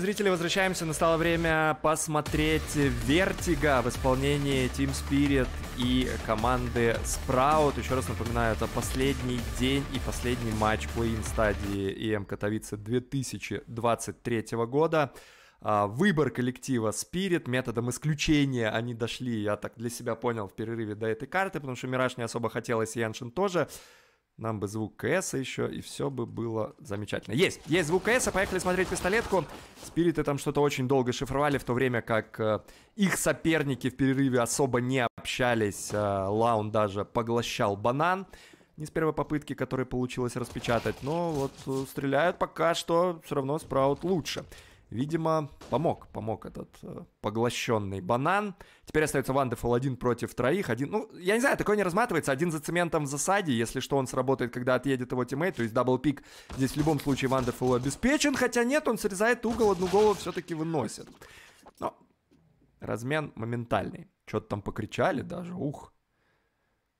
уважаемые зрители, возвращаемся. Настало время посмотреть Вертига в исполнении Team Spirit и команды Sprout. Еще раз напоминаю, это последний день и последний матч Play-in стадии EM Катовице 2023 года а, выбор коллектива Spirit, методом исключения они дошли, я так для себя понял в перерыве до этой карты, потому что Мираж не особо хотелось, и Яншин тоже. Нам бы звук КС еще, и все бы было замечательно. Есть! Есть звук КС, поехали смотреть пистолетку. Спириты там что-то очень долго шифровали, в то время как э, их соперники в перерыве особо не общались. Э, Лаун даже поглощал банан. Не с первой попытки, которой получилось распечатать, но вот э, стреляют пока что все равно Спраут лучше. Видимо, помог, помог этот э, поглощенный банан. Теперь остается Ван один против троих. Один, ну, я не знаю, такое не разматывается. Один за цементом в засаде. Если что, он сработает, когда отъедет его тиммейт. То есть дабл пик здесь в любом случае Ван обеспечен. Хотя нет, он срезает угол, одну голову все-таки выносит. Но размен моментальный. Что-то там покричали даже, ух.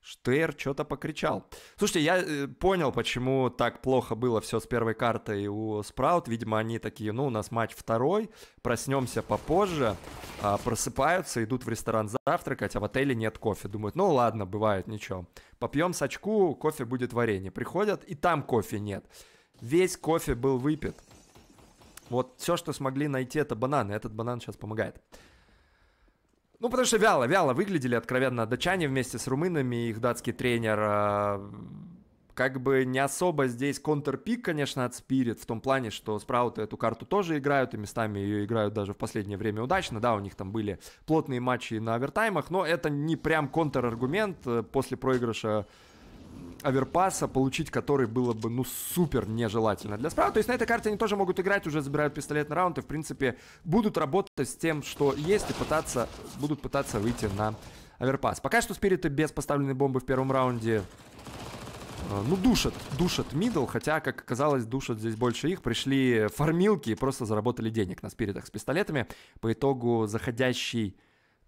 Штейр что-то покричал. Слушайте, я э, понял, почему так плохо было все с первой картой у Спраут. Видимо, они такие, ну, у нас матч второй, проснемся попозже, а, просыпаются, идут в ресторан завтракать, а в отеле нет кофе. Думают, ну ладно, бывает, ничего. Попьем с очку, кофе будет варенье. Приходят, и там кофе нет. Весь кофе был выпит. Вот все, что смогли найти, это бананы. Этот банан сейчас помогает. Ну, потому что вяло, вяло выглядели, откровенно, датчане вместе с румынами, их датский тренер. А, как бы не особо здесь контрпик, конечно, от Спирит, в том плане, что Спрауты эту карту тоже играют, и местами ее играют даже в последнее время удачно. Да, у них там были плотные матчи на овертаймах, но это не прям контраргумент э, после проигрыша оверпаса, получить который было бы, ну, супер нежелательно для справа. То есть на этой карте они тоже могут играть, уже забирают пистолет на раунд и, в принципе, будут работать с тем, что есть, и пытаться, будут пытаться выйти на оверпас. Пока что спириты без поставленной бомбы в первом раунде э, ну, душат, душат мидл, хотя, как оказалось, душат здесь больше их. Пришли фармилки и просто заработали денег на спиритах с пистолетами. По итогу заходящий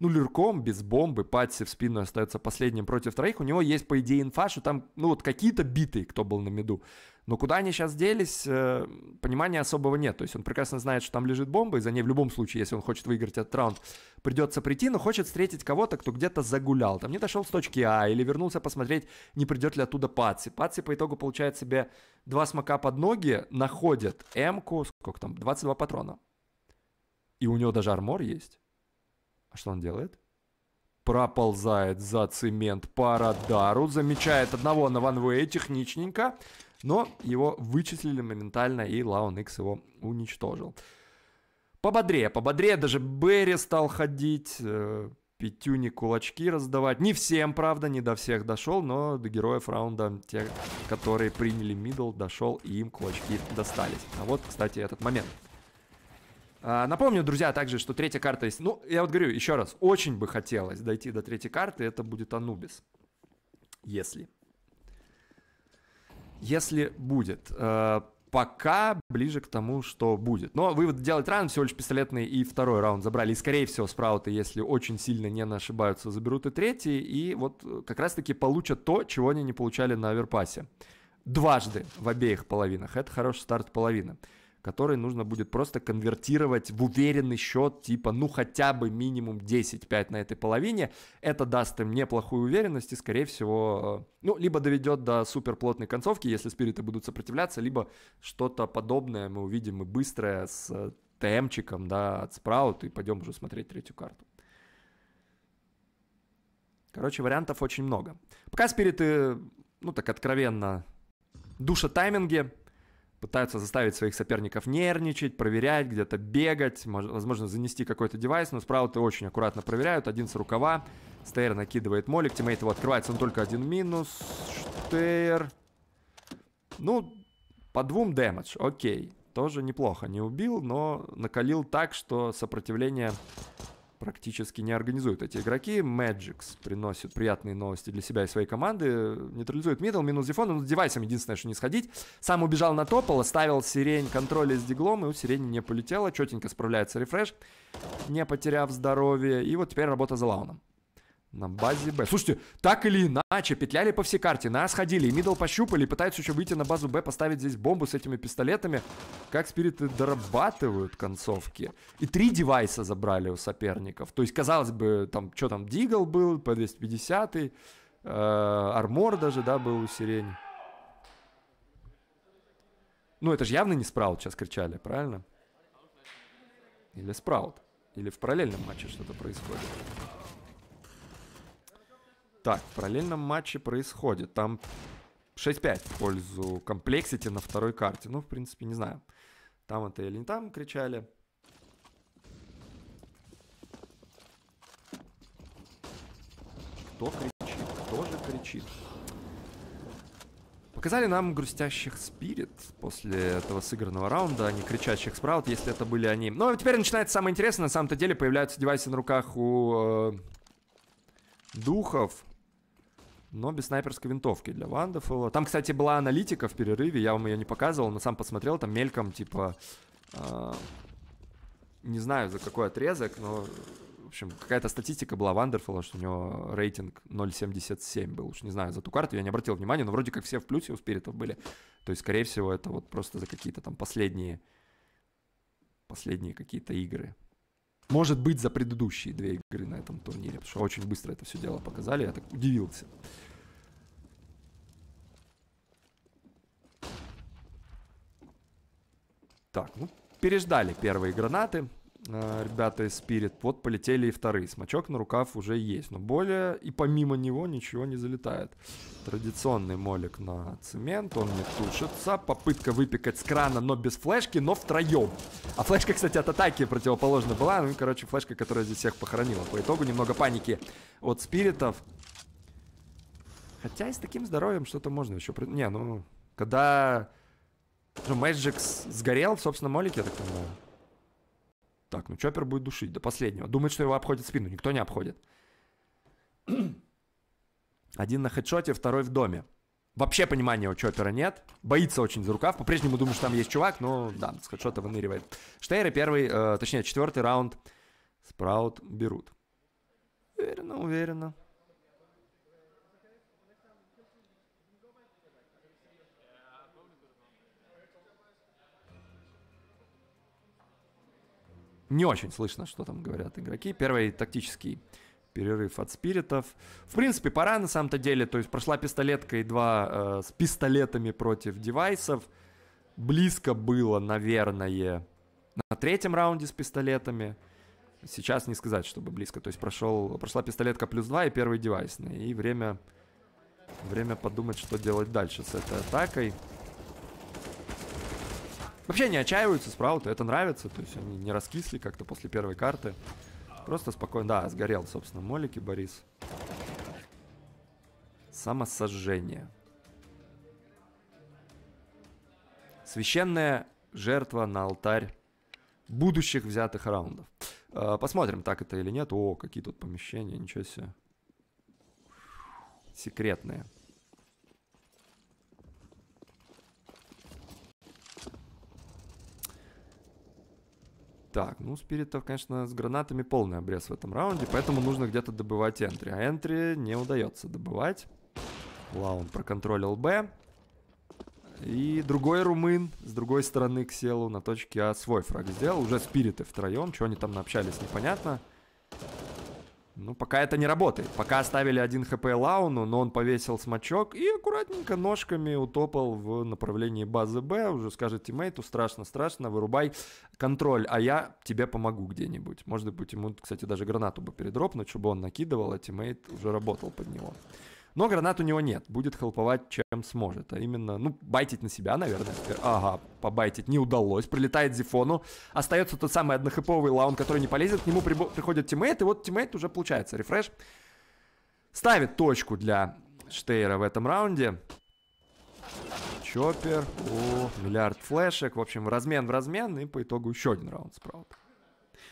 ну, люрком, без бомбы, Патси в спину остается последним против троих. У него есть, по идее, инфа, что там, ну, вот какие-то биты кто был на меду. Но куда они сейчас делись, э, понимания особого нет. То есть он прекрасно знает, что там лежит бомба, и за ней в любом случае, если он хочет выиграть этот раунд, придется прийти, но хочет встретить кого-то, кто где-то загулял. Там не дошел с точки А, или вернулся посмотреть, не придет ли оттуда Патси. Патси по итогу получает себе два смока под ноги, находит М-ку, сколько там, 22 патрона. И у него даже армор есть. А что он делает? Проползает за цемент по радару. Замечает одного на ванвее техничненько. Но его вычислили моментально, и Лаун Икс его уничтожил. Пободрее, пободрее. Даже Берри стал ходить. Э, Петюни кулачки раздавать. Не всем, правда, не до всех дошел, но до героев раунда, тех, которые приняли мидл, дошел, и им кулачки достались. А вот, кстати, этот момент. А, напомню, друзья, также, что третья карта есть. Ну, я вот говорю еще раз, очень бы хотелось дойти до третьей карты, это будет Анубис. Если. Если будет. А, пока ближе к тому, что будет. Но вывод делать рано, всего лишь пистолетный и второй раунд забрали. И, скорее всего, спрауты, если очень сильно не ошибаются, заберут и третий. И вот э, как раз-таки получат то, чего они не получали на оверпасе. Дважды в обеих половинах. Это хороший старт половины который нужно будет просто конвертировать в уверенный счет, типа, ну, хотя бы минимум 10-5 на этой половине. Это даст им неплохую уверенность и, скорее всего, э, ну, либо доведет до суперплотной концовки, если спириты будут сопротивляться, либо что-то подобное мы увидим и быстрое с э, ТМчиком, да, от Спраут, и пойдем уже смотреть третью карту. Короче, вариантов очень много. Пока спириты, ну так откровенно, душа тайминги, пытаются заставить своих соперников нервничать, проверять, где-то бегать, возможно, занести какой-то девайс, но справа ты очень аккуратно проверяют. Один с рукава, Стейр накидывает молик, тиммейт его открывается, он только один минус. Штейр... Ну, по двум дэмэдж, окей. Тоже неплохо, не убил, но накалил так, что сопротивление практически не организуют эти игроки. Magix приносит приятные новости для себя и своей команды. Нейтрализует мидл, минус Зефон. Ну, с девайсом единственное, что не сходить. Сам убежал на топол, оставил сирень контроля с диглом, и у сирени не полетела, Четенько справляется рефреш, не потеряв здоровье. И вот теперь работа за лауном. На базе Б. Слушайте, так или иначе, петляли по всей карте, нас ходили, и мидл пощупали, и пытаются еще выйти на базу Б, поставить здесь бомбу с этими пистолетами. Как спириты дорабатывают концовки. И три девайса забрали у соперников. То есть, казалось бы, там, что там, Дигл был, П-250, э, Армор даже, да, был у Сирени. Ну, это же явно не Спраут сейчас кричали, правильно? Или Спраут. Или в параллельном матче что-то происходит. Так, в параллельном матче происходит. Там 6-5 в пользу комплексити на второй карте. Ну, в принципе, не знаю. Там это или не там кричали. Кто кричит? Кто же кричит? Показали нам грустящих спирит после этого сыгранного раунда, а не кричащих спраут, если это были они. Но ну, а теперь начинается самое интересное. На самом-то деле появляются девайсы на руках у э, духов но без снайперской винтовки для Вандефула. Там, кстати, была аналитика в перерыве, я вам ее не показывал, но сам посмотрел, там мельком, типа, э, не знаю за какой отрезок, но, в общем, какая-то статистика была Вандерфула, что у него рейтинг 0.77 был, уж не знаю, за ту карту я не обратил внимания, но вроде как все в плюсе у спиритов были, то есть, скорее всего, это вот просто за какие-то там последние, последние какие-то игры, может быть, за предыдущие две игры на этом турнире, потому что очень быстро это все дело показали, я так удивился. Так, ну, переждали первые гранаты. Э, ребята из Spirit. Вот полетели и вторые. Смачок на рукав уже есть. Но более и помимо него ничего не залетает. Традиционный молик на цемент. Он не тушится. Попытка выпекать с крана, но без флешки, но втроем. А флешка, кстати, от атаки противоположна была. Ну, и, короче, флешка, которая здесь всех похоронила. По итогу немного паники от спиритов. Хотя и с таким здоровьем что-то можно еще... Не, ну... Когда... Ну, Мэджикс сгорел в собственном молике, я так понимаю. Так, ну Чоппер будет душить до последнего. Думает, что его обходит спину. Никто не обходит. Один на хедшоте, второй в доме. Вообще понимания у Чоппера нет. Боится очень за рукав. По-прежнему думаю, что там есть чувак, но да, с хедшота выныривает. Штейра первый, э, точнее, четвертый раунд. Спраут берут. Уверенно, уверенно. Не очень слышно, что там говорят игроки. Первый тактический перерыв от спиритов. В принципе, пора на самом-то деле. То есть прошла пистолетка и два э, с пистолетами против девайсов. Близко было, наверное, на третьем раунде с пистолетами. Сейчас не сказать, чтобы близко. То есть прошел, прошла пистолетка плюс два и первый девайсный. И время, время подумать, что делать дальше с этой атакой. Вообще не отчаиваются спрауты, это нравится, то есть они не раскисли как-то после первой карты. Просто спокойно, да, сгорел, собственно, молики Борис. Самосожжение. Священная жертва на алтарь будущих взятых раундов. Э, посмотрим, так это или нет. О, какие тут помещения, ничего себе. Секретные. Так, ну, спиритов, конечно, с гранатами полный обрез в этом раунде, поэтому нужно где-то добывать энтри. А энтри не удается добывать. Лаун проконтролил Б. И другой румын с другой стороны к селу на точке А свой фраг сделал. Уже спириты втроем. Чего они там наобщались, непонятно. Ну, пока это не работает. Пока оставили один хп Лауну, но он повесил смачок и аккуратненько ножками утопал в направлении базы Б. Уже скажет тиммейту, страшно-страшно, вырубай контроль, а я тебе помогу где-нибудь. Может быть, ему, кстати, даже гранату бы передропнуть, чтобы он накидывал, а тиммейт уже работал под него. Но гранат у него нет. Будет хелповать, чем сможет. А именно, ну, байтить на себя, наверное. Ага, побайтить не удалось. Прилетает Зифону. Остается тот самый однохиповый лаун, который не полезет. К нему приходит тиммейт. И вот тиммейт уже получается. Рефреш. Ставит точку для Штейра в этом раунде. Чоппер. О, миллиард флешек. В общем, в размен в размен. И по итогу еще один раунд справа.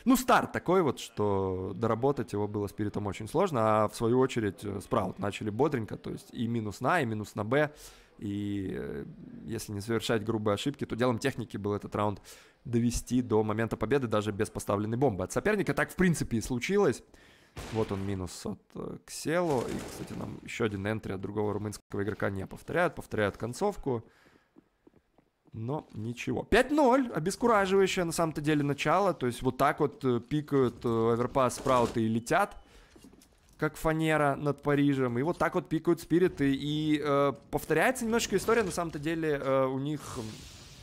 Ну, старт такой вот, что доработать его было спиритом очень сложно, а в свою очередь э, спраут начали бодренько, то есть и минус на, и минус на Б, и э, если не совершать грубые ошибки, то делом техники был этот раунд довести до момента победы даже без поставленной бомбы от соперника. Так, в принципе, и случилось. Вот он минус от э, Ксело. И, кстати, нам еще один энтри от другого румынского игрока не повторяют. Повторяют концовку. Но ничего. 5-0. Обескураживающее на самом-то деле начало. То есть вот так вот э, пикают э, оверпас спрауты и летят. Как фанера над Парижем. И вот так вот пикают спириты. И э, повторяется немножечко история, на самом-то деле, э, у них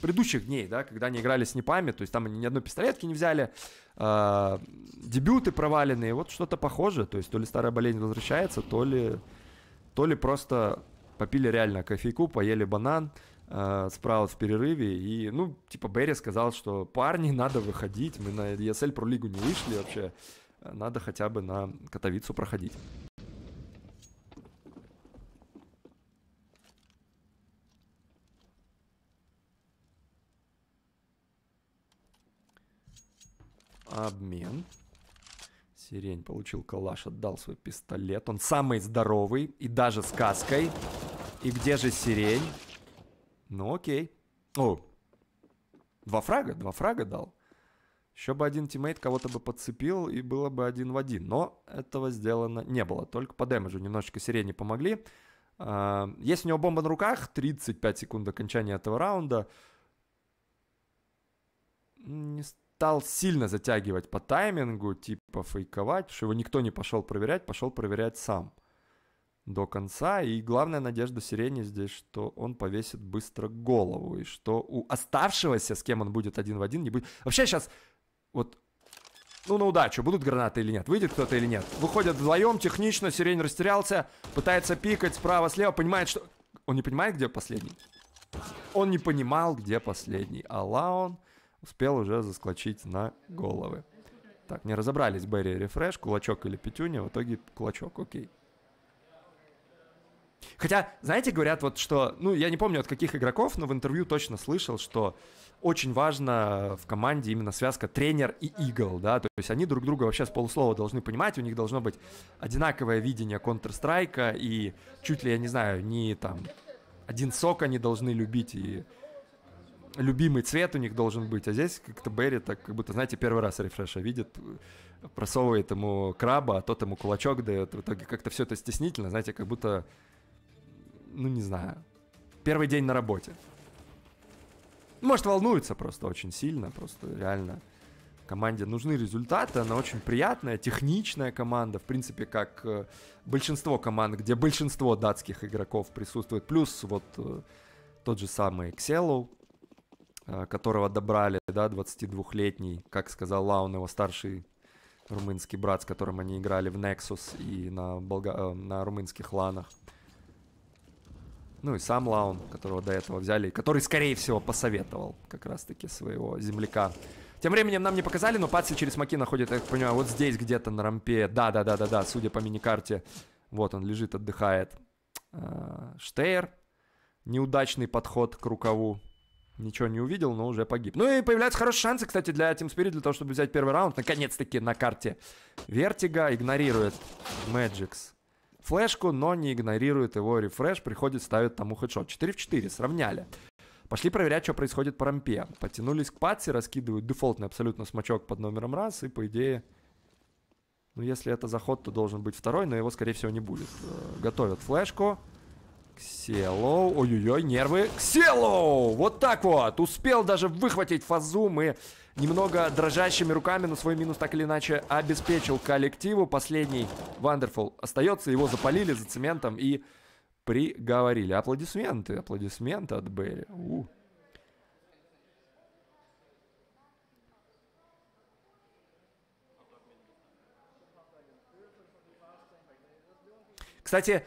предыдущих дней, да, когда они играли с непами, то есть там они ни одной пистолетки не взяли, э, дебюты проваленные, вот что-то похоже, то есть то ли старая болезнь возвращается, то ли, то ли просто попили реально кофейку, поели банан, э, Спраут в перерыве, и, ну, типа, Берри сказал, что парни, надо выходить, мы на ESL про лигу не вышли вообще, э, надо хотя бы на Катовицу проходить. Обмен. Сирень получил калаш, отдал свой пистолет. Он самый здоровый и даже с каской. И где же сирень? Ну окей. О, два фрага, два фрага дал. Еще бы один тиммейт кого-то бы подцепил, и было бы один в один. Но этого сделано не было. Только по демеджу немножечко сирени помогли. А, есть у него бомба на руках, 35 секунд до окончания этого раунда. Не стал сильно затягивать по таймингу, типа фейковать, потому что его никто не пошел проверять, пошел проверять сам до конца. И главная надежда Сирени здесь, что он повесит быстро голову, и что у оставшегося, с кем он будет один в один, не будет... Вообще сейчас, вот, ну на удачу, будут гранаты или нет, выйдет кто-то или нет. Выходят вдвоем, технично, Сирень растерялся, пытается пикать справа-слева, понимает, что... Он не понимает, где последний? Он не понимал, где последний. А Лаон успел уже заскочить на головы. Так, не разобрались, Берри, рефреш, кулачок или пятюня, в итоге кулачок, окей. Хотя, знаете, говорят вот, что, ну, я не помню от каких игроков, но в интервью точно слышал, что очень важно в команде именно связка тренер и игл, да, то есть они друг друга вообще с полуслова должны понимать, у них должно быть одинаковое видение Counter-Strike, и чуть ли, я не знаю, не там один сок они должны любить, и любимый цвет у них должен быть, а здесь как-то Берри так, как будто, знаете, первый раз рефреша видит, просовывает ему краба, а тот ему кулачок дает, в итоге как-то все это стеснительно, знаете, как будто ну не знаю, первый день на работе. Может, волнуется просто очень сильно, просто реально. Команде нужны результаты, она очень приятная, техничная команда, в принципе, как э, большинство команд, где большинство датских игроков присутствует, плюс вот э, тот же самый Кселлоу, э, которого добрали, да, 22-летний, как сказал Лаун, его старший румынский брат, с которым они играли в Nexus и на, Болга... на румынских ланах. Ну и сам Лаун, которого до этого взяли, который, скорее всего, посоветовал как раз-таки своего земляка. Тем временем нам не показали, но Патси через маки находит, я так понимаю, вот здесь где-то на рампе. Да-да-да-да-да, судя по миникарте. Вот он лежит, отдыхает. А, Штейр. Неудачный подход к рукаву. Ничего не увидел, но уже погиб. Ну и появляются хорошие шансы, кстати, для Team Spirit, для того, чтобы взять первый раунд. Наконец-таки на карте Вертига игнорирует Мэджикс флешку, но не игнорирует его рефреш, приходит, ставит тому хедшот. 4 в 4, сравняли. Пошли проверять, что происходит по рампе. Потянулись к патси, раскидывают дефолтный абсолютно смачок под номером раз, и по идее... Ну, если это заход, то должен быть второй, но его, скорее всего, не будет. Э, готовят флешку. Кселоу. Ой-ой-ой, нервы. Кселоу! Вот так вот! Успел даже выхватить фазум и немного дрожащими руками, но свой минус так или иначе обеспечил коллективу. Последний Вандерфул остается, его запалили за цементом и приговорили. Аплодисменты, аплодисменты от Берри. У. Кстати,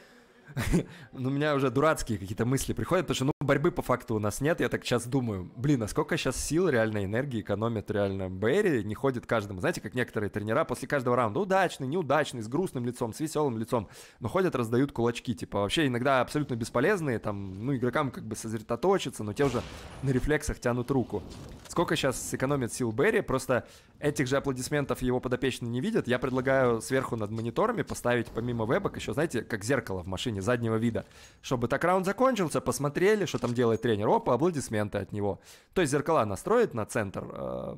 ну, у меня уже дурацкие какие-то мысли приходят, потому что, ну, Борьбы по факту у нас нет. Я так сейчас думаю, блин, а сколько сейчас сил, реально энергии экономит реально Берри, не ходит каждому. Знаете, как некоторые тренера после каждого раунда удачный, неудачный, с грустным лицом, с веселым лицом, но ходят, раздают кулачки. Типа вообще иногда абсолютно бесполезные, там, ну, игрокам как бы сосредоточиться, но те уже на рефлексах тянут руку. Сколько сейчас экономит сил Берри, просто этих же аплодисментов его подопечные не видят. Я предлагаю сверху над мониторами поставить помимо вебок еще, знаете, как зеркало в машине заднего вида, чтобы так раунд закончился, посмотрели, что там делает тренер? Опа, аплодисменты от него. То есть зеркала настроит на центр, э,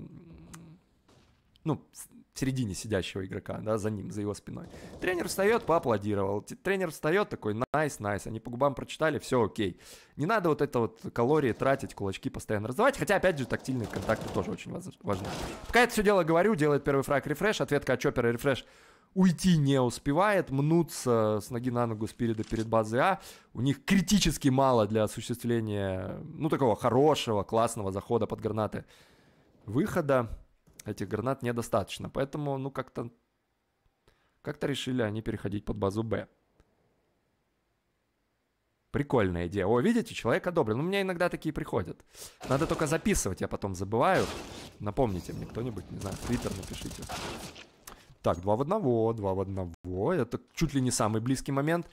ну, в середине сидящего игрока, да, за ним, за его спиной. Тренер встает, поаплодировал. Тренер встает, такой, найс, найс. Они по губам прочитали, все окей. Не надо вот это вот калории тратить, кулачки постоянно раздавать. Хотя, опять же, тактильные контакты тоже очень важны. Пока это все дело говорю, делает первый фраг рефреш, ответка от Чоппера рефреш уйти не успевает, мнутся с ноги на ногу, спереда перед базой А. У них критически мало для осуществления, ну, такого хорошего, классного захода под гранаты выхода. Этих гранат недостаточно, поэтому, ну, как-то как-то решили они переходить под базу Б. Прикольная идея. О, видите, человек одобрен. У меня иногда такие приходят. Надо только записывать, я потом забываю. Напомните мне кто-нибудь, не знаю, в Твиттер напишите. Так, два в одного, два в одного. Это чуть ли не самый близкий момент.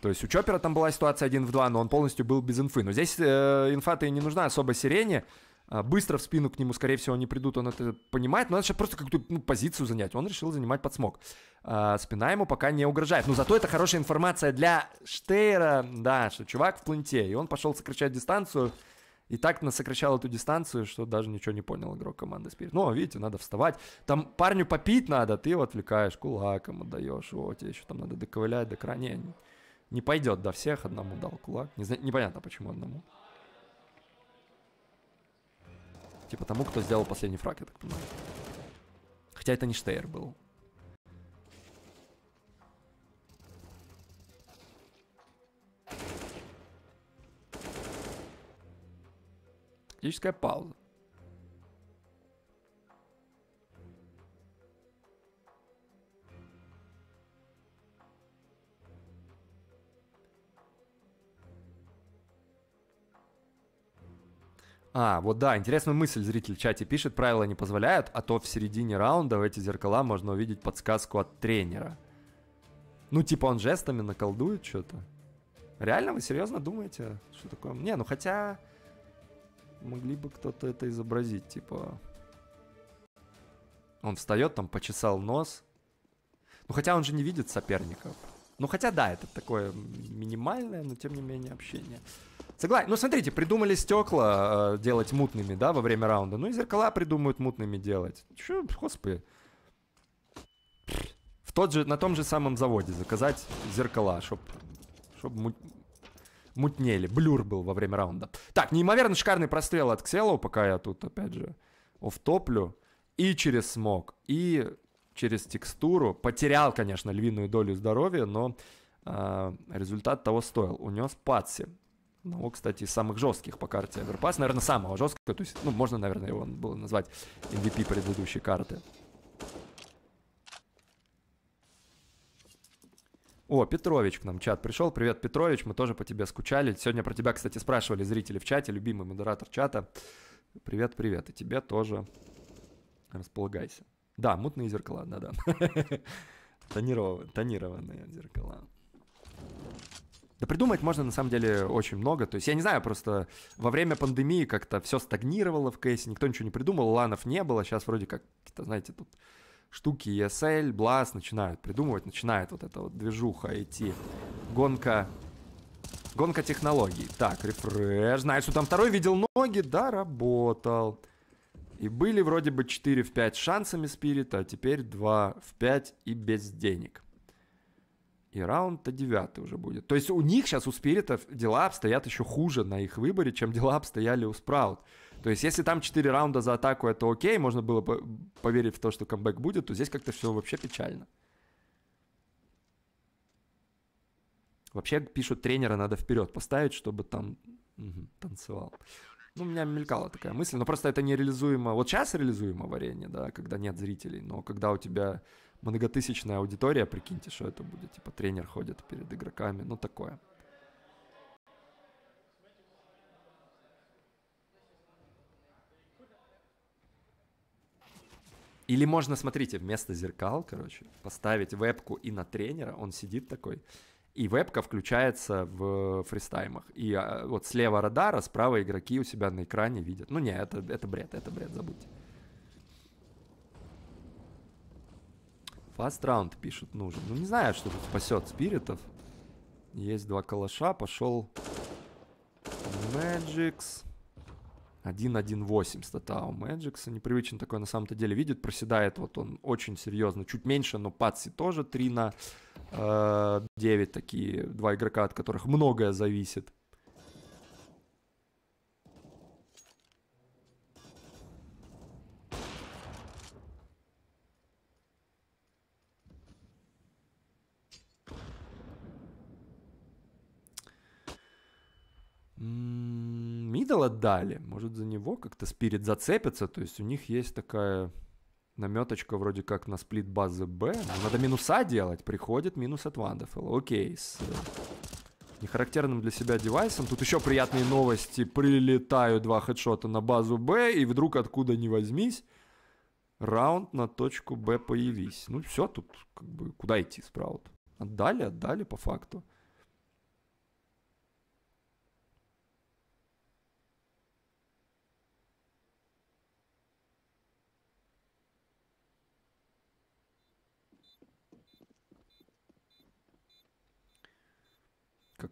То есть у Чоппера там была ситуация 1 в 2, но он полностью был без инфы. Но здесь э, инфа-то и не нужна особо сирене. А, быстро в спину к нему, скорее всего, не придут, он это понимает, но надо сейчас просто какую-то ну, позицию занять. Он решил занимать подсмок. А, спина ему пока не угрожает. Но ну, зато это хорошая информация для Штейра, да, что чувак в планте, и он пошел сокращать дистанцию. И так насокращал эту дистанцию, что даже ничего не понял игрок команды Спирит. Ну, видите, надо вставать. Там парню попить надо, ты его отвлекаешь, кулаком отдаешь. О, тебе еще там надо доковылять, до крайне. Не, не пойдет до всех, одному дал кулак. Не, непонятно, почему одному. Типа тому, кто сделал последний фраг, я так понимаю. Хотя это не Штейр был. Тактическая пауза. А, вот да, Интересная мысль зритель в чате пишет, правила не позволяют, а то в середине раунда в эти зеркала можно увидеть подсказку от тренера. Ну, типа он жестами наколдует что-то. Реально, вы серьезно думаете, что такое? Не, ну хотя могли бы кто-то это изобразить, типа... Он встает, там почесал нос. Ну хотя он же не видит соперников. Ну хотя да, это такое минимальное, но тем не менее общение. Согласен. Ну, смотрите, придумали стекла э, делать мутными, да, во время раунда. Ну и зеркала придумают мутными делать. Че, господи. В тот же, на том же самом заводе заказать зеркала, чтобы чтоб, чтоб му- мутнели. Блюр был во время раунда. Так, неимоверно шикарный прострел от Кселова, пока я тут, опять же, офтоплю. И через смог, и через текстуру. Потерял, конечно, львиную долю здоровья, но э, результат того стоил. Унес Патси. Ну, кстати, из самых жестких по карте Эверпас. Наверное, самого жесткого. То есть, ну, можно, наверное, его было назвать MVP предыдущей карты. О, Петрович к нам чат пришел. Привет, Петрович, мы тоже по тебе скучали. Сегодня про тебя, кстати, спрашивали зрители в чате, любимый модератор чата. Привет, привет, и тебе тоже располагайся. Да, мутные зеркала, да-да. Тонированные зеркала. Да придумать можно на самом деле очень много. То есть я не знаю, просто во время пандемии как-то все стагнировало в кейсе, никто ничего не придумал, ланов не было. Сейчас вроде как, знаете, тут штуки ESL, Blast начинают придумывать, начинает вот эта вот движуха идти. Гонка... Гонка технологий. Так, рефреш. знаешь, что там второй видел ноги. Да, работал. И были вроде бы 4 в 5 шансами спирита, а теперь 2 в 5 и без денег. И раунд-то девятый уже будет. То есть у них сейчас, у спиритов, дела обстоят еще хуже на их выборе, чем дела обстояли у спраут. То есть, если там 4 раунда за атаку, это окей, можно было бы поверить в то, что камбэк будет, то здесь как-то все вообще печально. Вообще пишут, тренера надо вперед поставить, чтобы там угу, танцевал. Ну, у меня мелькала такая мысль, но просто это нереализуемо. Вот сейчас реализуемо варенье, да, когда нет зрителей, но когда у тебя многотысячная аудитория, прикиньте, что это будет, типа тренер ходит перед игроками, ну такое. Или можно, смотрите, вместо зеркал, короче, поставить вебку и на тренера, он сидит такой, и вебка включается в фристаймах. И а, вот слева радара, справа игроки у себя на экране видят. Ну не, это, это бред, это бред, забудьте. Фаст раунд пишут нужен. Ну не знаю, что тут спасет спиритов. Есть два калаша, пошел Мэджикс. 1.1.8 стата у Мэджикса. Непривычно такое на самом-то деле видит. Проседает вот он очень серьезно. Чуть меньше, но Патси тоже 3 на э, 9 такие. Два игрока, от которых многое зависит. дали. Может, за него как-то спирит зацепится. То есть у них есть такая наметочка вроде как на сплит базы Б. Ну, надо минуса делать. Приходит минус от Вандафелла. Окей, с э, нехарактерным для себя девайсом. Тут еще приятные новости. прилетают два хедшота на базу Б, и вдруг откуда ни возьмись, раунд на точку Б появись. Ну все, тут как бы куда идти, Спраут? Отдали, отдали по факту.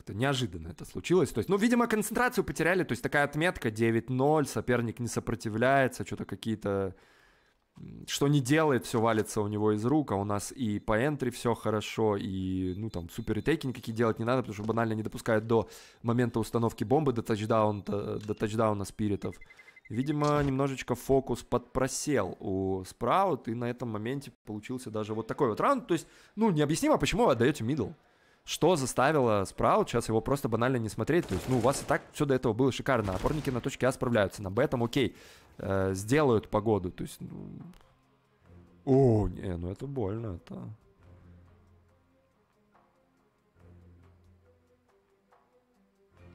как-то неожиданно это случилось. То есть, ну, видимо, концентрацию потеряли, то есть такая отметка 9-0, соперник не сопротивляется, что-то какие-то... Что не делает, все валится у него из рук, а у нас и по энтри все хорошо, и, ну, там, супер ретейки никакие делать не надо, потому что банально не допускают до момента установки бомбы, до тачдауна, э, до тачдауна спиритов. Видимо, немножечко фокус подпросел у Спраут, и на этом моменте получился даже вот такой вот раунд. То есть, ну, необъяснимо, почему вы отдаете мидл. Что заставило Спраут сейчас его просто банально не смотреть? То есть, ну, у вас и так все до этого было шикарно. Опорники на точке А справляются, на Б там окей. Э, сделают погоду, то есть... Ну... О, не, ну это больно, это...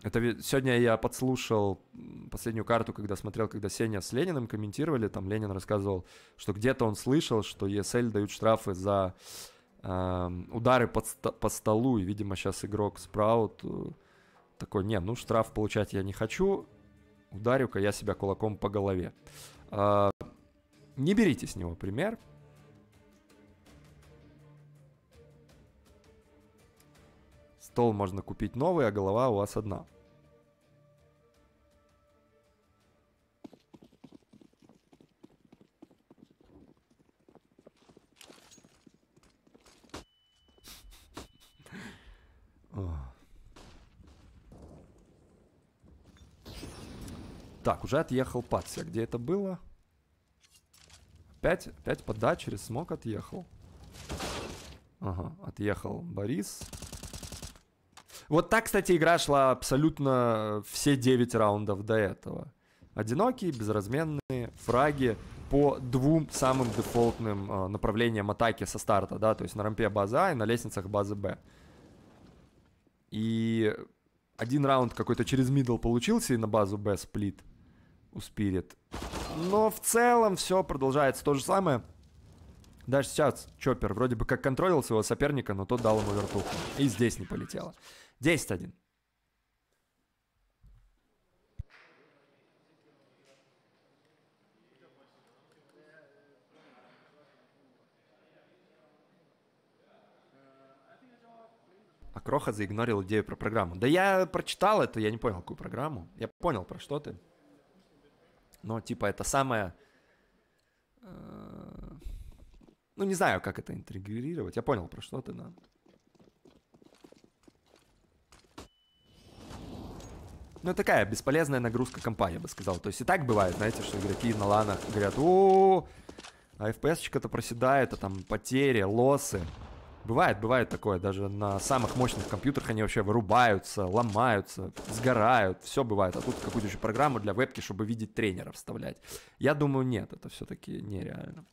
Это сегодня я подслушал последнюю карту, когда смотрел, когда Сеня с Лениным комментировали, там Ленин рассказывал, что где-то он слышал, что ESL дают штрафы за Эм, удары под, по столу, и, видимо, сейчас игрок Спраут такой, не, ну штраф получать я не хочу, ударю-ка я себя кулаком по голове. А, не берите с него пример. Стол можно купить новый, а голова у вас одна. Так, уже отъехал Патси. А где это было? Опять, опять поддать через смог отъехал. Ага, отъехал Борис. Вот так, кстати, игра шла абсолютно все 9 раундов до этого. Одинокие, безразменные, фраги по двум самым дефолтным э, направлениям атаки со старта, да, то есть на рампе база А и на лестницах базы Б. И один раунд какой-то через мидл получился и на базу Б сплит у Спирит. Но в целом все продолжается то же самое. Даже сейчас Чоппер вроде бы как контролил своего соперника, но тот дал ему вертуху. И здесь не полетело. 10-1. А Кроха заигнорил идею про программу. Да я прочитал это, я не понял, какую программу. Я понял, про что ты. Но, типа, это самое... Э, ну, не знаю, как это интегрировать. Я понял, про что ты нам. Ну, такая бесполезная нагрузка компании, я бы сказал. То есть и так бывает, знаете, что игроки на ланах говорят, о, а FPS-чка-то проседает, а там потери, лосы. Бывает, бывает такое, даже на самых мощных компьютерах они вообще вырубаются, ломаются, сгорают, все бывает. А тут какую-то еще программу для вебки, чтобы видеть тренера вставлять. Я думаю, нет, это все-таки нереально.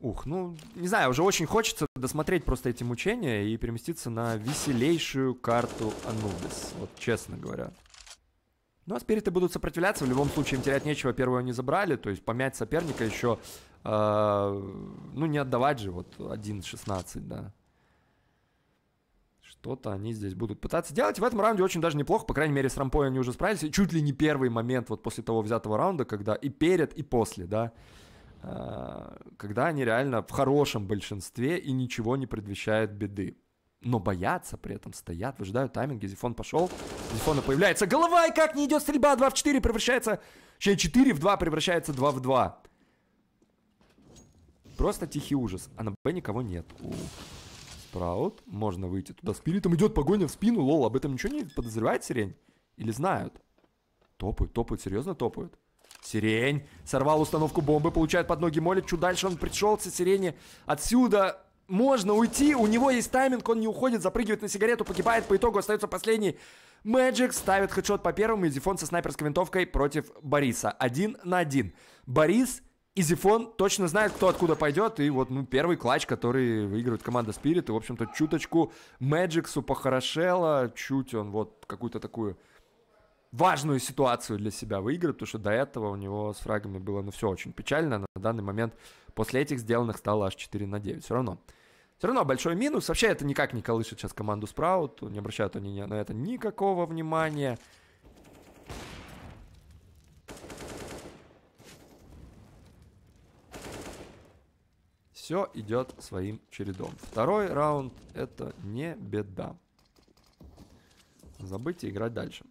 Ух, ну, не знаю, уже очень хочется досмотреть просто эти мучения и переместиться на веселейшую карту Анубис, вот честно говоря. Ну а спириты будут сопротивляться, в любом случае им терять нечего, первую они забрали, то есть помять соперника еще, э, ну не отдавать же, вот 1-16, да. Что-то они здесь будут пытаться делать. В этом раунде очень даже неплохо, по крайней мере с рампой они уже справились, чуть ли не первый момент вот после того взятого раунда, когда и перед, и после, да, э, когда они реально в хорошем большинстве и ничего не предвещает беды но боятся при этом, стоят, выжидают тайминги. Зефон пошел, Зефона появляется голова, и как не идет стрельба, 2 в 4 превращается, точнее 4 в 2 превращается 2 в 2. Просто тихий ужас, а на Б никого нет. У. Спраут, можно выйти туда спиритом, идет погоня в спину, лол, об этом ничего не подозревает Сирень? Или знают? Топают, топают, серьезно топают? Сирень сорвал установку бомбы, получает под ноги молит. Чуть дальше он пришелся сирени. Отсюда можно уйти, у него есть тайминг, он не уходит, запрыгивает на сигарету, погибает, по итогу остается последний. Мэджик ставит хедшот по первому, Изифон со снайперской винтовкой против Бориса. Один на один. Борис Изифон точно знает, кто откуда пойдет, и вот, ну, первый клатч, который выигрывает команда Спирит, и, в общем-то, чуточку Мэджиксу похорошело, чуть он вот какую-то такую важную ситуацию для себя выиграть, потому что до этого у него с фрагами было, ну, все очень печально. На данный момент после этих сделанных стало аж 4 на 9. Все равно. Все равно большой минус. Вообще это никак не колышет сейчас команду Спраут. Не обращают они на это никакого внимания. Все идет своим чередом. Второй раунд это не беда. Забыть и играть дальше.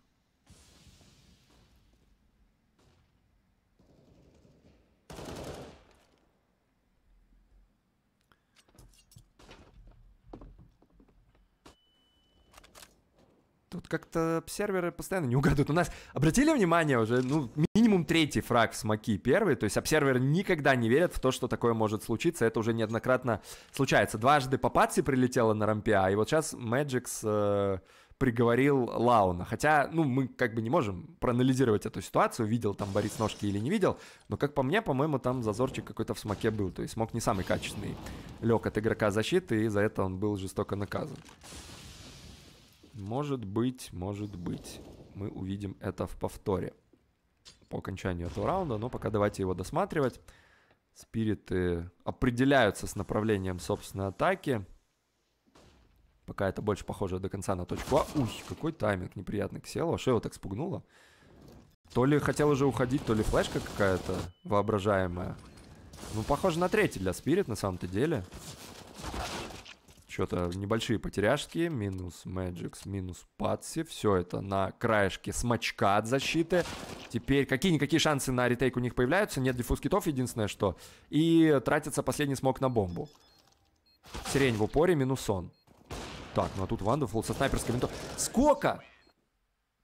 как-то серверы постоянно не угадывают. У нас, обратили внимание уже, ну, минимум третий фраг в смоки первый, то есть об обсерверы никогда не верят в то, что такое может случиться, это уже неоднократно случается. Дважды по патси прилетело на рампе, а и вот сейчас Мэджикс э, приговорил Лауна. Хотя, ну, мы как бы не можем проанализировать эту ситуацию, видел там Борис Ножки или не видел, но, как по мне, по-моему, там зазорчик какой-то в смоке был, то есть смог не самый качественный лег от игрока защиты, и за это он был жестоко наказан. Может быть, может быть. Мы увидим это в повторе по окончанию этого раунда, но пока давайте его досматривать. Спириты определяются с направлением собственной атаки. Пока это больше похоже до конца на точку А. Ух, какой тайминг неприятный вообще Шею так спугнуло. То ли хотел уже уходить, то ли флешка какая-то воображаемая. Ну, похоже на третий для Спирит на самом-то деле. Что-то небольшие потеряшки, минус Мэджикс, минус Патси. Все это на краешке смачка от защиты. Теперь какие-никакие шансы на ретейк у них появляются. Нет дефуз китов, единственное что. И тратится последний смог на бомбу. Сирень в упоре, минус он. Так, ну а тут Вандафул со снайперской винтовкой. Сколько?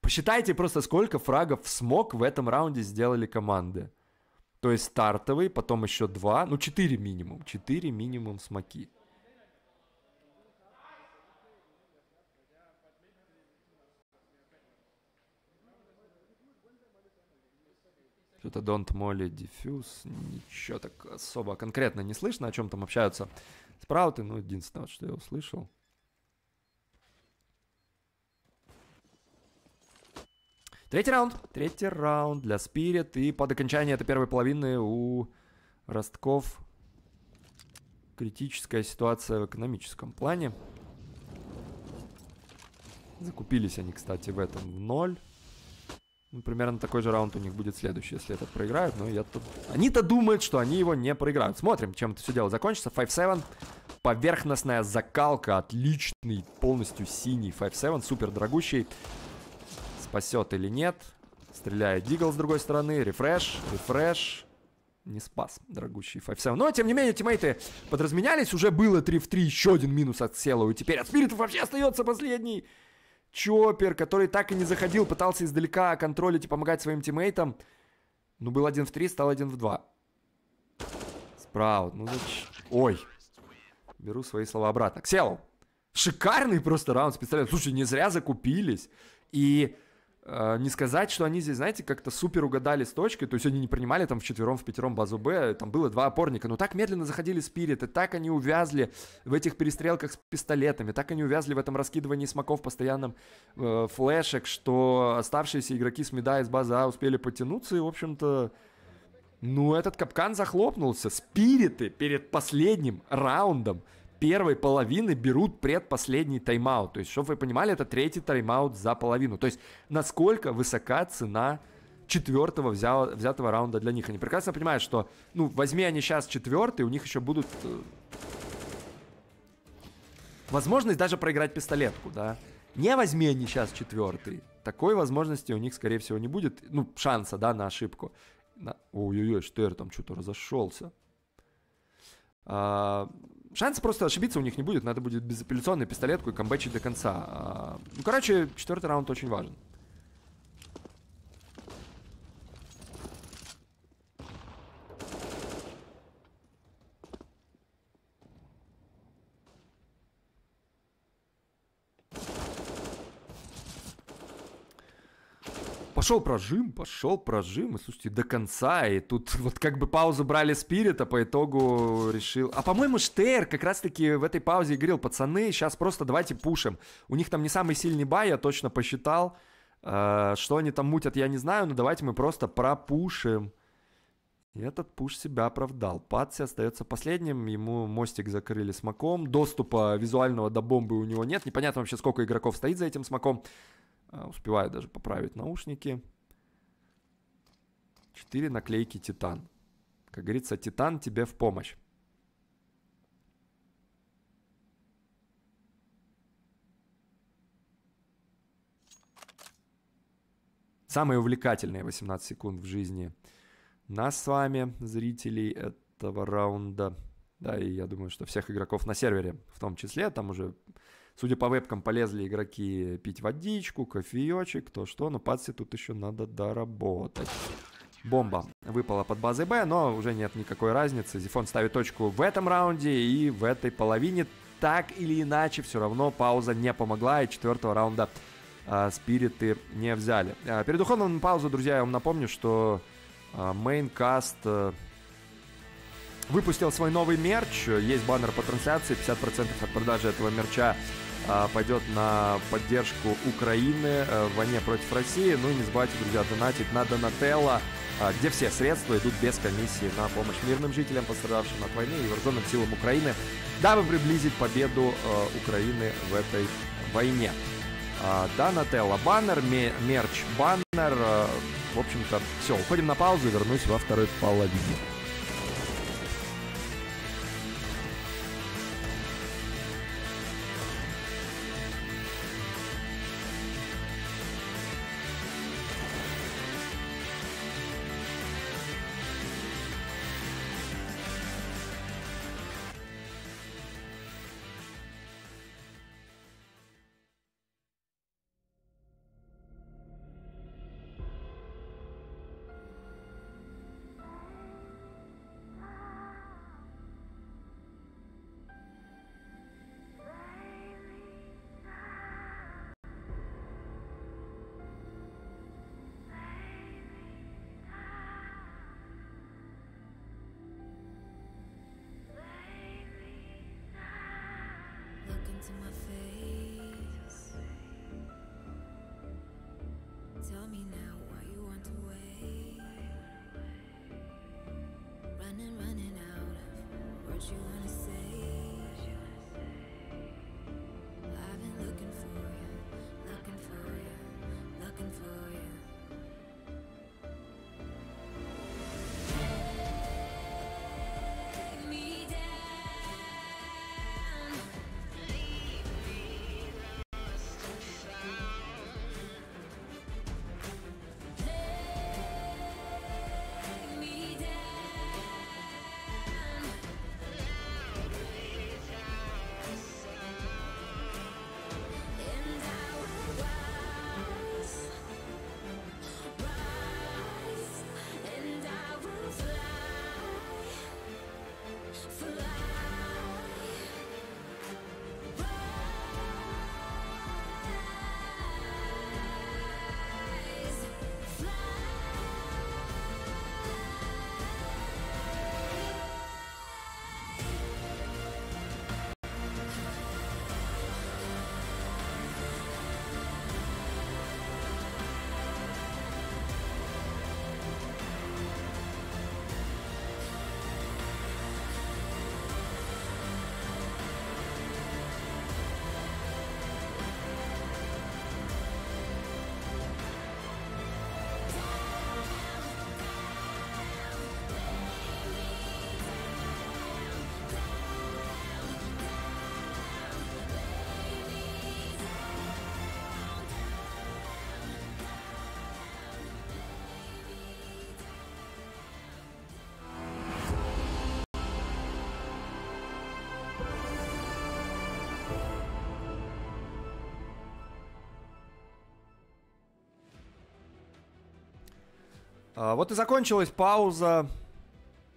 Посчитайте просто, сколько фрагов в смог в этом раунде сделали команды. То есть стартовый, потом еще два, ну четыре минимум. Четыре минимум смоки. Что-то Don't Molly Diffuse, ничего так особо конкретно не слышно, о чем там общаются спрауты. Ну, единственное, вот, что я услышал. Третий раунд. Третий раунд для Спирит. И под окончание этой первой половины у Ростков критическая ситуация в экономическом плане. Закупились они, кстати, в этом в ноль. Ну, примерно такой же раунд у них будет следующий, если этот проиграют. Но я тут... Они-то думают, что они его не проиграют. Смотрим, чем это все дело закончится. 5-7. Поверхностная закалка. Отличный, полностью синий 5-7. Супер дорогущий. Спасет или нет. Стреляет Дигл с другой стороны. Рефреш, рефреш. Не спас, дорогущий 5-7. Но, тем не менее, тиммейты подразменялись. Уже было 3 в 3. Еще один минус от Селу. И теперь от Спиритов вообще остается последний. Чоппер, который так и не заходил, пытался издалека контролить и помогать своим тиммейтам. Ну, был один в три, стал один в два. Справа. Ну, значит... Ой. Беру свои слова обратно. Кселл. Шикарный просто раунд с Слушай, не зря закупились. И Э, не сказать, что они здесь, знаете, как-то супер угадали с точкой, то есть они не принимали там в четвером, в пятером базу Б, там было два опорника, но так медленно заходили спириты, так они увязли в этих перестрелках с пистолетами, так они увязли в этом раскидывании смоков постоянном э, флешек, что оставшиеся игроки с меда из базы А успели потянуться, и, в общем-то, ну, этот капкан захлопнулся. Спириты перед последним раундом – первой половины берут предпоследний тайм-аут. То есть, чтобы вы понимали, это третий тайм-аут за половину. То есть, насколько высока цена четвертого взял, взятого раунда для них. Они прекрасно понимают, что, ну, возьми они сейчас четвертый, у них еще будут... Э, возможность даже проиграть пистолетку, да. Не возьми они сейчас четвертый. Такой возможности у них, скорее всего, не будет. Ну, шанса, да, на ошибку. На... Ой-ой-ой, Штейр там что-то разошелся. А, Шанс просто ошибиться у них не будет, надо будет безапелляционный пистолетку и комбачить до конца. А, ну, короче, четвертый раунд очень важен. пошел прожим, пошел прожим, и слушайте, до конца, и тут вот как бы паузу брали Спирита, по итогу решил... А, по-моему, Штейр как раз-таки в этой паузе говорил, пацаны, сейчас просто давайте пушим. У них там не самый сильный бай, я точно посчитал, э, что они там мутят, я не знаю, но давайте мы просто пропушим. И этот пуш себя оправдал. Патси остается последним, ему мостик закрыли смоком, доступа визуального до бомбы у него нет, непонятно вообще, сколько игроков стоит за этим смоком. Э, Успеваю даже поправить наушники. Четыре наклейки «Титан». Как говорится, «Титан тебе в помощь». Самые увлекательные 18 секунд в жизни нас с вами, зрителей этого раунда. Да, и я думаю, что всех игроков на сервере в том числе. Там уже Судя по вебкам, полезли игроки пить водичку, кофеечек, то что, но пацы тут еще надо доработать. Бомба выпала под базой Б, но уже нет никакой разницы. Зифон ставит точку в этом раунде и в этой половине. Так или иначе, все равно пауза не помогла, и четвертого раунда а, спириты не взяли. А, перед уходом на паузу, друзья, я вам напомню, что а, мейнкаст... А, выпустил свой новый мерч. Есть баннер по трансляции, 50% от продажи этого мерча а, пойдет на поддержку Украины э, в войне против России. Ну и не забывайте, друзья, донатить на Донателло, а, где все средства идут без комиссии на помощь мирным жителям, пострадавшим от войны и вооруженным силам Украины, дабы приблизить победу э, Украины в этой войне. А, Донателло баннер, мерч баннер. Э, в общем-то, все, уходим на паузу и вернусь во второй половине. you wanna А, вот и закончилась пауза.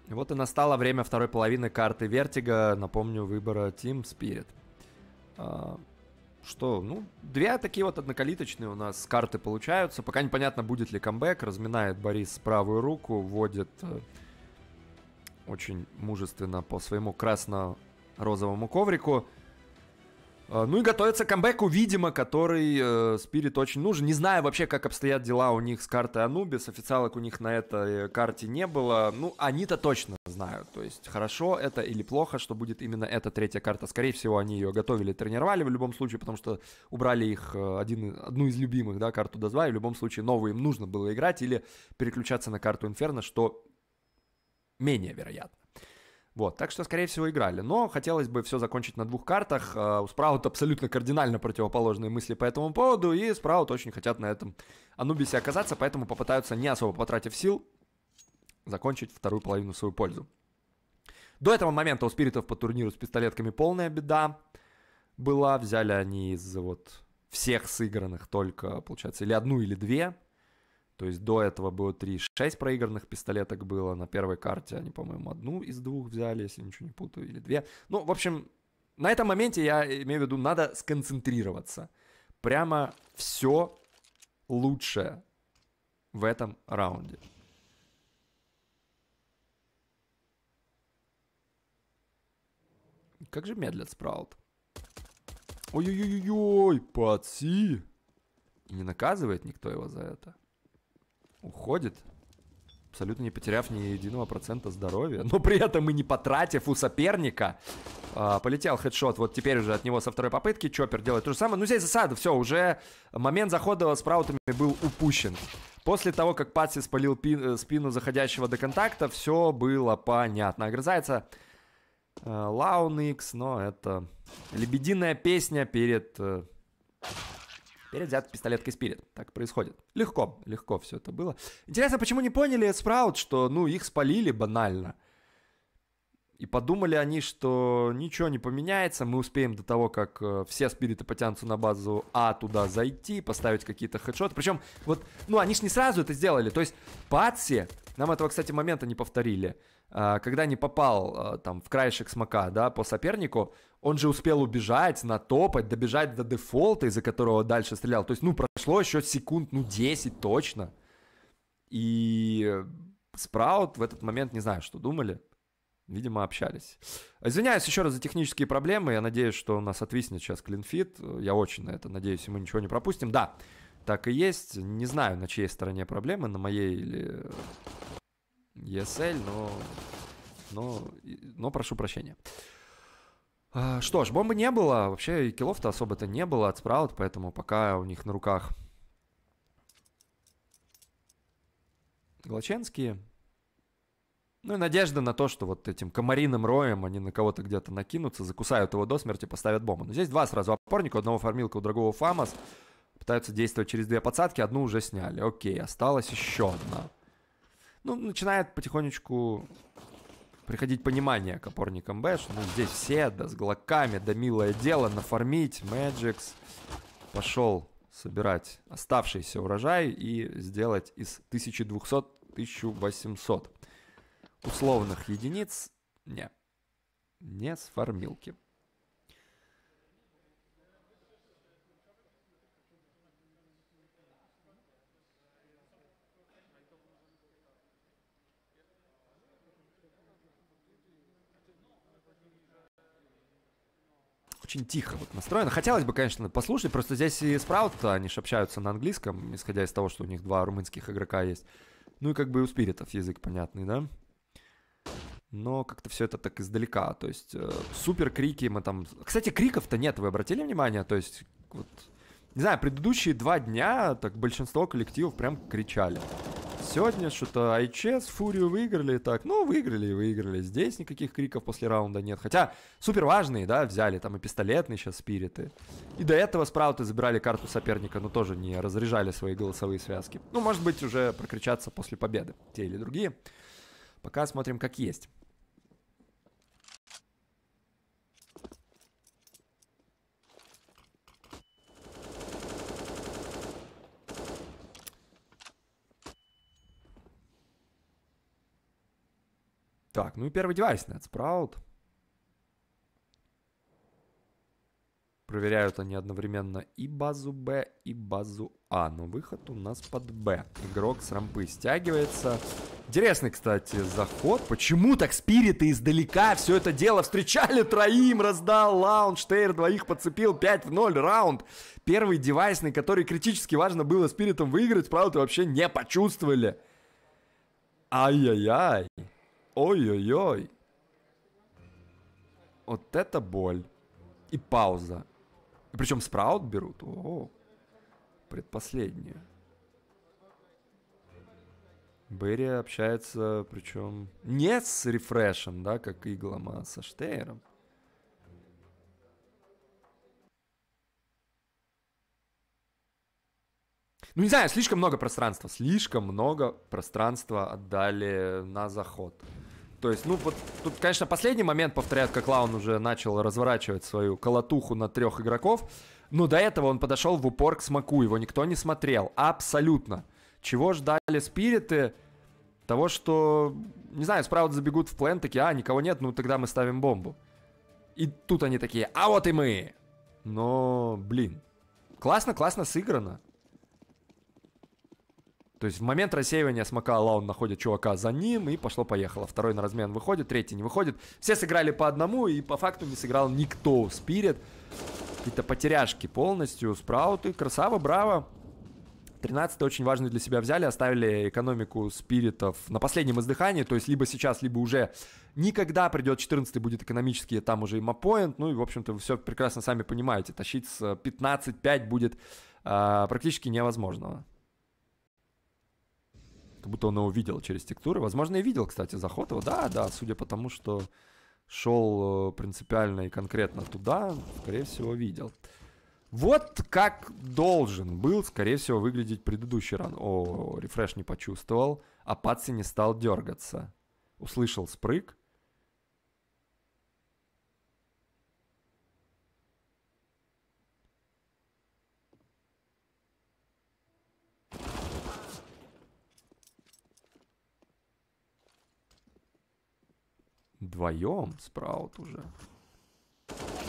Вот и настало время второй половины карты Вертига, напомню, выбора Team Spirit. А, что, ну, две такие вот однокалиточные у нас карты получаются. Пока непонятно, будет ли камбэк. Разминает Борис правую руку, вводит э, очень мужественно по своему красно-розовому коврику. Э, ну и готовится к камбэку, видимо, который э, Спирит э, очень нужен. Не знаю вообще, как обстоят дела у них с картой Анубис. Официалок у них на этой э, карте не было. Ну, они-то точно знают. То есть, хорошо это или плохо, что будет именно эта третья карта. Скорее всего, они ее готовили, тренировали в любом случае, потому что убрали их один, одну из любимых, да, карту до И в любом случае, новую им нужно было играть или переключаться на карту Инферно, что менее вероятно. Вот, так что, скорее всего, играли. Но хотелось бы все закончить на двух картах. Э, у Спраут абсолютно кардинально противоположные мысли по этому поводу, и Спраут очень хотят на этом Анубисе оказаться, поэтому попытаются, не особо потратив сил, закончить вторую половину в свою пользу. До этого момента у Спиритов по турниру с пистолетками полная беда была. Взяли они из вот всех сыгранных только, получается, или одну, или две то есть до этого было 3, 6 проигранных пистолеток было на первой карте. Они, по-моему, одну из двух взяли, если ничего не путаю, или две. Ну, в общем, на этом моменте я имею в виду, надо сконцентрироваться. Прямо все лучшее в этом раунде. Как же медлят Спраут. Ой-ой-ой-ой, паци! И не наказывает никто его за это уходит, абсолютно не потеряв ни единого процента здоровья, но при этом и не потратив у соперника. А, полетел хедшот, вот теперь уже от него со второй попытки Чоппер делает то же самое. Ну здесь засада, все, уже момент захода с праутами был упущен. После того, как Патси спалил пи- э, спину заходящего до контакта, все было понятно. Огрызается э, Лауникс, но это лебединая песня перед э, Перед взят пистолет Каспирит. Так происходит. Легко, легко все это было. Интересно, почему не поняли Спраут, что, ну, их спалили банально. И подумали они, что ничего не поменяется, мы успеем до того, как э, все спириты потянутся на базу А туда зайти, поставить какие-то хедшоты. Причем, вот, ну, они же не сразу это сделали. То есть, Патси, нам этого, кстати, момента не повторили. А, когда не попал э, там в краешек смока, да, по сопернику, он же успел убежать, натопать, добежать до дефолта, из-за которого дальше стрелял. То есть, ну, прошло еще секунд, ну, 10 точно. И Спраут в этот момент, не знаю, что думали. Видимо, общались. Извиняюсь еще раз за технические проблемы. Я надеюсь, что у нас отвиснет сейчас клинфит. Я очень на это надеюсь, и мы ничего не пропустим. Да, так и есть. Не знаю, на чьей стороне проблемы, на моей или ESL, но, но, но прошу прощения. А, что ж, бомбы не было, вообще и киллов-то особо-то не было от Спраут, поэтому пока у них на руках Глаченские. Ну и надежда на то, что вот этим комариным роем они на кого-то где-то накинутся, закусают его до смерти, поставят бомбу. Но здесь два сразу опорника, одного фармилка, у другого фамас. Пытаются действовать через две подсадки, одну уже сняли. Окей, осталась еще одна. Ну, начинает потихонечку приходить понимание к опорникам Бэш, ну, здесь все, да, с глоками, да, милое дело, нафармить, Мэджикс. Пошел собирать оставшийся урожай и сделать из 1200 1800 условных единиц. Не, не с фармилки. очень тихо вот настроено. Хотелось бы, конечно, послушать, просто здесь и Спраут, они же общаются на английском, исходя из того, что у них два румынских игрока есть. Ну и как бы и у Спиритов язык понятный, да? но как-то все это так издалека. То есть э, супер крики мы там... Кстати, криков-то нет, вы обратили внимание? То есть, вот, не знаю, предыдущие два дня так большинство коллективов прям кричали. Сегодня что-то IHS, Фурию выиграли, так, ну, выиграли и выиграли. Здесь никаких криков после раунда нет. Хотя супер важные, да, взяли, там и пистолетные сейчас спириты. И до этого спрауты забирали карту соперника, но тоже не разряжали свои голосовые связки. Ну, может быть, уже прокричаться после победы, те или другие. Пока смотрим, как есть. Так, ну и первый девайс NetSprout. Проверяют они одновременно и базу Б, и базу А. Но выход у нас под Б. Игрок с рампы стягивается. Интересный, кстати, заход. Почему так спириты издалека все это дело встречали? Троим раздал лаунж, Тейр двоих подцепил, 5 в 0, раунд. Первый девайсный, который критически важно было спиритом выиграть, правда, вообще не почувствовали. Ай-яй-яй. Ой-ой-ой. Вот это боль. И пауза. И причем спраут берут. О, предпоследнюю. Берри общается, причем не с рефрешем, да, как Иглом, а со Штейером. Ну, не знаю, слишком много пространства. Слишком много пространства отдали на заход. То есть, ну вот тут, конечно, последний момент повторяют, как Лаун уже начал разворачивать свою колотуху на трех игроков. Но до этого он подошел в упор к смоку, его никто не смотрел. Абсолютно. Чего ждали спириты? Того, что, не знаю, справа забегут в плен, такие, а, никого нет, ну тогда мы ставим бомбу. И тут они такие, а вот и мы! Но, блин, классно-классно сыграно. То есть в момент рассеивания смока Лаун находит чувака за ним и пошло-поехало. Второй на размен выходит, третий не выходит. Все сыграли по одному и по факту не сыграл никто. Спирит, какие-то потеряшки полностью, спрауты, красава, браво. 13 очень важный для себя взяли, оставили экономику спиритов на последнем издыхании, то есть либо сейчас, либо уже никогда придет 14 будет экономический там уже и мапоинт, ну и, в общем-то, вы все прекрасно сами понимаете, тащить с 15-5 будет э, практически невозможного. Как будто он его видел через текстуры. Возможно, и видел, кстати, заход его, Да, да, судя по тому, что шел э, принципиально и конкретно туда, скорее всего, видел. Вот как должен был, скорее всего, выглядеть предыдущий ран. О, рефреш не почувствовал, а Патси не стал дергаться. Услышал спрыг, Вдвоем спраут уже.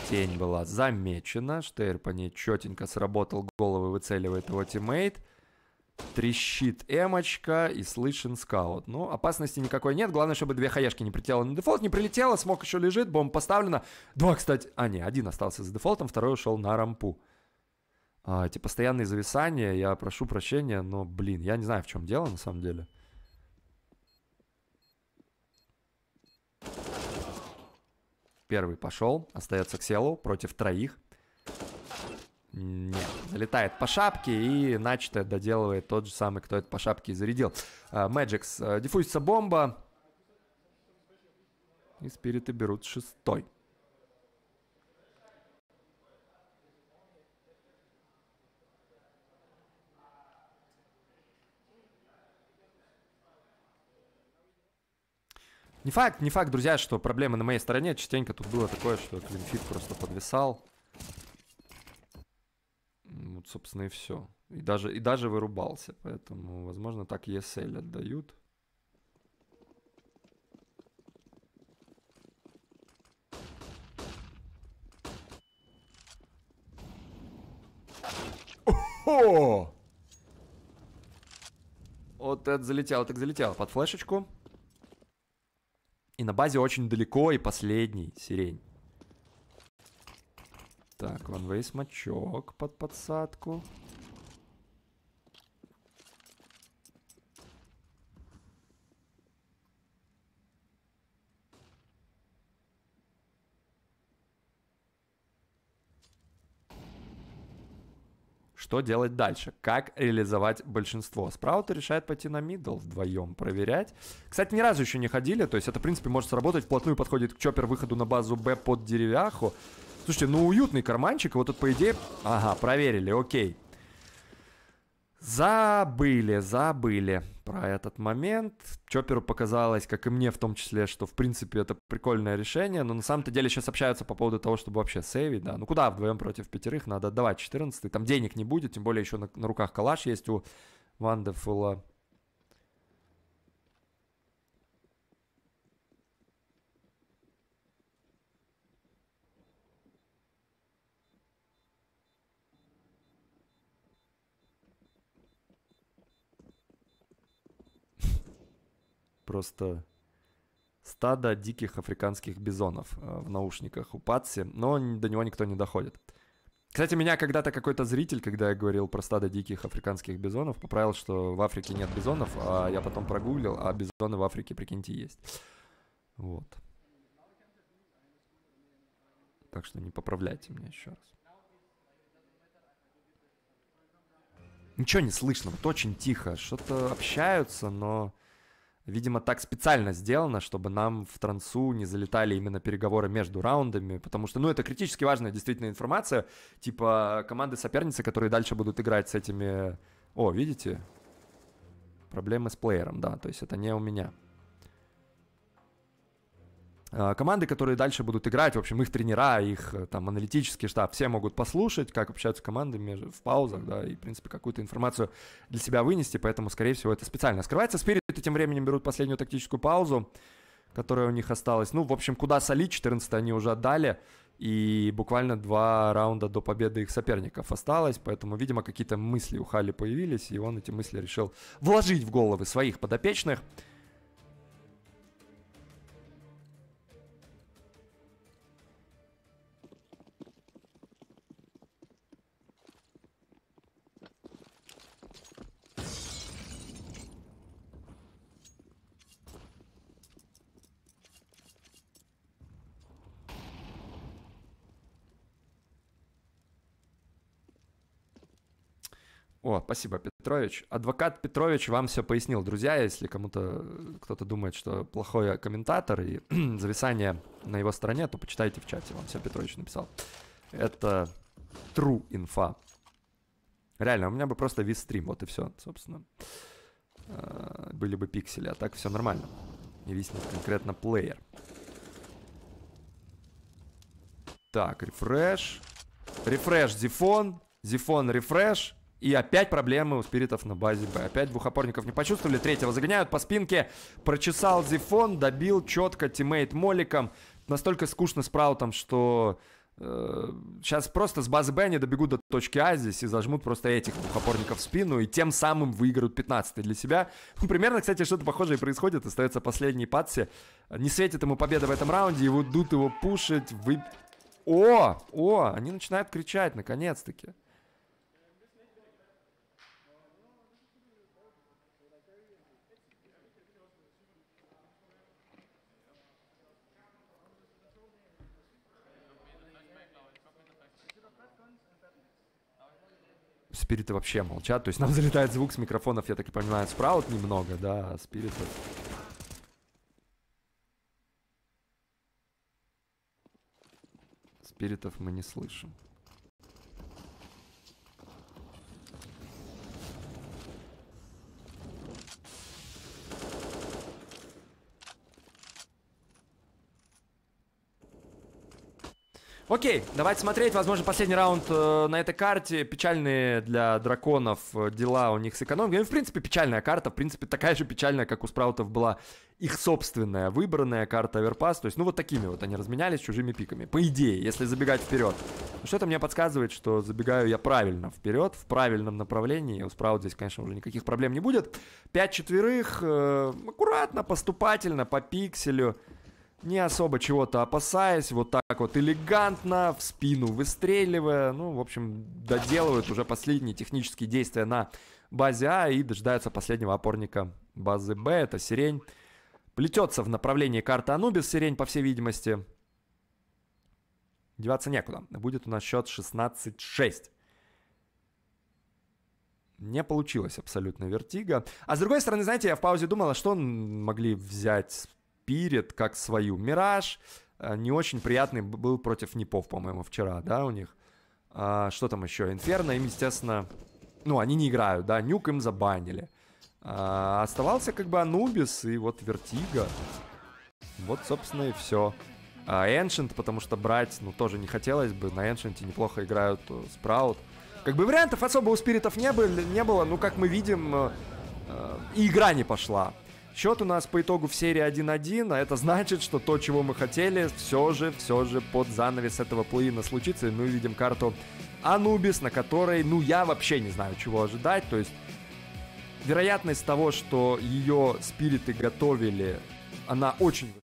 Тень была замечена. Штейр по ней четенько сработал головы, выцеливает его тиммейт. Трещит эмочка и слышен скаут. Ну, опасности никакой нет. Главное, чтобы две хаешки не прилетело на дефолт. Не прилетело, смог еще лежит, бомба поставлена. Два, кстати... А, не, один остался с дефолтом, второй ушел на рампу. А, эти постоянные зависания, я прошу прощения, но, блин, я не знаю, в чем дело на самом деле. Первый пошел. Остается Кселу против троих. Нет. Залетает по шапке и начатое доделывает тот же самый, кто это по шапке и зарядил. Мэджикс. Э, диффузится бомба. И спириты берут шестой. Не факт, не факт, друзья, что проблемы на моей стороне. Частенько тут было такое, что клинфит просто подвисал. Вот, собственно, и все. И даже, и даже вырубался. Поэтому, возможно, так ESL отдают. О! Вот это залетел, так залетел, Под флешечку. И на базе очень далеко, и последний сирень. Так, ванвей смачок под подсадку. Что делать дальше? Как реализовать большинство? Спраут решает пойти на мидл вдвоем проверять. Кстати, ни разу еще не ходили, то есть это, в принципе, может сработать. Вплотную подходит к Чоппер выходу на базу Б под деревяху. Слушайте, ну уютный карманчик, вот тут, по идее... Ага, проверили, окей. Забыли, забыли про этот момент. Чоперу показалось, как и мне в том числе, что в принципе это прикольное решение, но на самом-то деле сейчас общаются по поводу того, чтобы вообще сейвить, да. Ну куда вдвоем против пятерых, надо отдавать 14 там денег не будет, тем более еще на, на руках калаш есть у Вандефула. просто стадо диких африканских бизонов э, в наушниках у Патси, но до него никто не доходит. Кстати, меня когда-то какой-то зритель, когда я говорил про стадо диких африканских бизонов, поправил, что в Африке нет бизонов, а я потом прогуглил, а бизоны в Африке, прикиньте, есть. Вот. Так что не поправляйте меня еще раз. Ничего не слышно, вот очень тихо. Что-то общаются, но... Видимо, так специально сделано, чтобы нам в трансу не залетали именно переговоры между раундами, потому что, ну, это критически важная действительно информация, типа команды-соперницы, которые дальше будут играть с этими... О, видите? Проблемы с плеером, да, то есть это не у меня. Э, команды, которые дальше будут играть, в общем, их тренера, их э, там аналитический штаб, все могут послушать, как общаются команды между, в паузах, да, и, в принципе, какую-то информацию для себя вынести, поэтому, скорее всего, это специально. Скрывается спирит, и тем временем берут последнюю тактическую паузу, которая у них осталась. Ну, в общем, куда соли, 14 они уже отдали, и буквально два раунда до победы их соперников осталось, поэтому, видимо, какие-то мысли у Хали появились, и он эти мысли решил вложить в головы своих подопечных. О, спасибо, Петрович. Адвокат Петрович вам все пояснил. Друзья, если кому-то э, кто-то думает, что плохой э, комментатор и зависание на его стороне, то почитайте в чате, вам все Петрович написал. Это true инфа. Реально, у меня бы просто вис стрим, вот и все, собственно. Э, были бы пиксели, а так все нормально. И виснет конкретно плеер. Так, рефреш. Рефреш, зифон. Зифон, рефреш. И опять проблемы у спиритов на базе Б. Опять двух опорников не почувствовали. Третьего загоняют по спинке. Прочесал Зифон, добил четко тиммейт Моликом. Настолько скучно с Праутом, что сейчас э, просто с базы Б они добегут до точки А здесь и зажмут просто этих двух опорников в спину. И тем самым выиграют 15 для себя. Ну, примерно, кстати, что-то похожее происходит. Остается последний патси. Не светит ему победа в этом раунде. Его идут его пушить. Вы... О! О! Они начинают кричать, наконец-таки. спириты вообще молчат. То есть нам залетает звук с микрофонов, я так и понимаю, спраут немного, да, а спиритов. Спиритов мы не слышим. Окей, давайте смотреть. Возможно, последний раунд э, на этой карте. Печальные для драконов э, дела у них с экономикой. Ну, в принципе, печальная карта. В принципе, такая же печальная, как у спраутов была их собственная выбранная карта Аверпас. То есть, ну, вот такими вот они разменялись чужими пиками. По идее, если забегать вперед. Ну, что-то мне подсказывает, что забегаю я правильно вперед, в правильном направлении. У спраут здесь, конечно, уже никаких проблем не будет. Пять четверых. Э, аккуратно, поступательно, по пикселю не особо чего-то опасаясь, вот так вот элегантно, в спину выстреливая, ну, в общем, доделывают уже последние технические действия на базе А и дожидаются последнего опорника базы Б, это сирень. Плетется в направлении карты Анубис сирень, по всей видимости. Деваться некуда. Будет у нас счет 16-6. Не получилось абсолютно вертига. А с другой стороны, знаете, я в паузе думал, а что могли взять Спирит как свою. Мираж э, не очень приятный был против Непов, по-моему, вчера, да, у них. А, что там еще? Инферно им, естественно... Ну, они не играют, да, Нюк им забанили. А, оставался как бы Анубис и вот Вертига. Вот, собственно, и все. А Ancient, потому что брать, ну, тоже не хотелось бы. На Эншенте неплохо играют э, Спраут. Как бы вариантов особо у Спиритов не, были, не было, ну, как мы видим, э, и игра не пошла. Счет у нас по итогу в серии 1-1, а это значит, что то, чего мы хотели, все же, все же под занавес этого плей-ина случится, и мы видим карту Анубис, на которой, ну, я вообще не знаю, чего ожидать, то есть вероятность того, что ее спириты готовили, она очень